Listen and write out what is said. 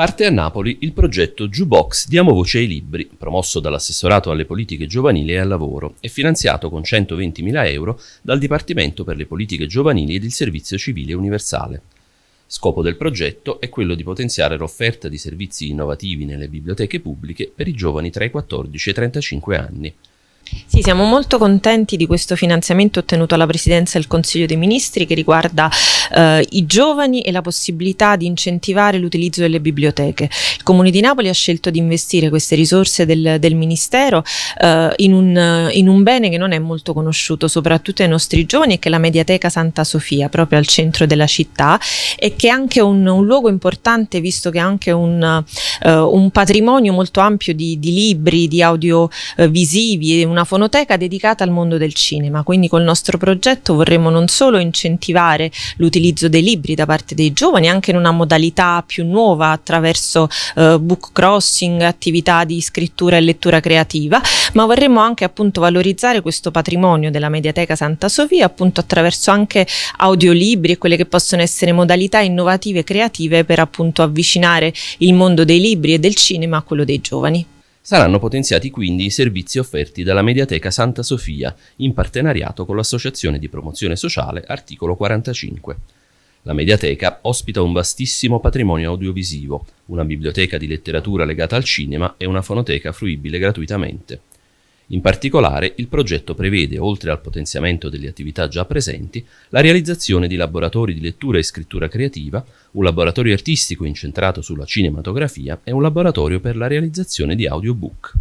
Parte a Napoli il progetto Jukebox Diamo Voce ai Libri, promosso dall'assessorato alle politiche giovanili e al lavoro e finanziato con 120.000 euro dal Dipartimento per le politiche giovanili ed il servizio civile universale. Scopo del progetto è quello di potenziare l'offerta di servizi innovativi nelle biblioteche pubbliche per i giovani tra i 14 e i 35 anni. Sì, siamo molto contenti di questo finanziamento ottenuto alla Presidenza del Consiglio dei Ministri che riguarda eh, i giovani e la possibilità di incentivare l'utilizzo delle biblioteche. Il Comune di Napoli ha scelto di investire queste risorse del, del Ministero eh, in, un, in, un, bene che non è molto conosciuto, soprattutto ai nostri giovani, che è la Mediateca Santa Sofia, proprio al centro della città, e che è anche un, un luogo importante, visto che è anche un, eh, un patrimonio molto ampio di, di libri, di audiovisivi eh, e una fonoteca dedicata al mondo del cinema. Quindi col nostro progetto vorremmo non solo incentivare l'utilizzo l'utilizzo dei libri da parte dei giovani anche in una modalità più nuova attraverso eh, book crossing, attività di scrittura e lettura creativa, ma vorremmo anche appunto valorizzare questo patrimonio della Mediateca Santa Sofia appunto attraverso anche audiolibri e quelle che possono essere modalità innovative e creative per appunto avvicinare il mondo dei libri e del cinema a quello dei giovani. Saranno potenziati quindi i servizi offerti dalla Mediateca Santa Sofia in partenariato con l'Associazione di Promozione Sociale Articolo 45. La Mediateca ospita un vastissimo patrimonio audiovisivo, una biblioteca di letteratura legata al cinema e una fonoteca fruibile gratuitamente. In particolare, il progetto prevede, oltre al potenziamento delle attività già presenti, la realizzazione di laboratori di lettura e scrittura creativa, un laboratorio artistico incentrato sulla cinematografia e un laboratorio per la realizzazione di audiobook.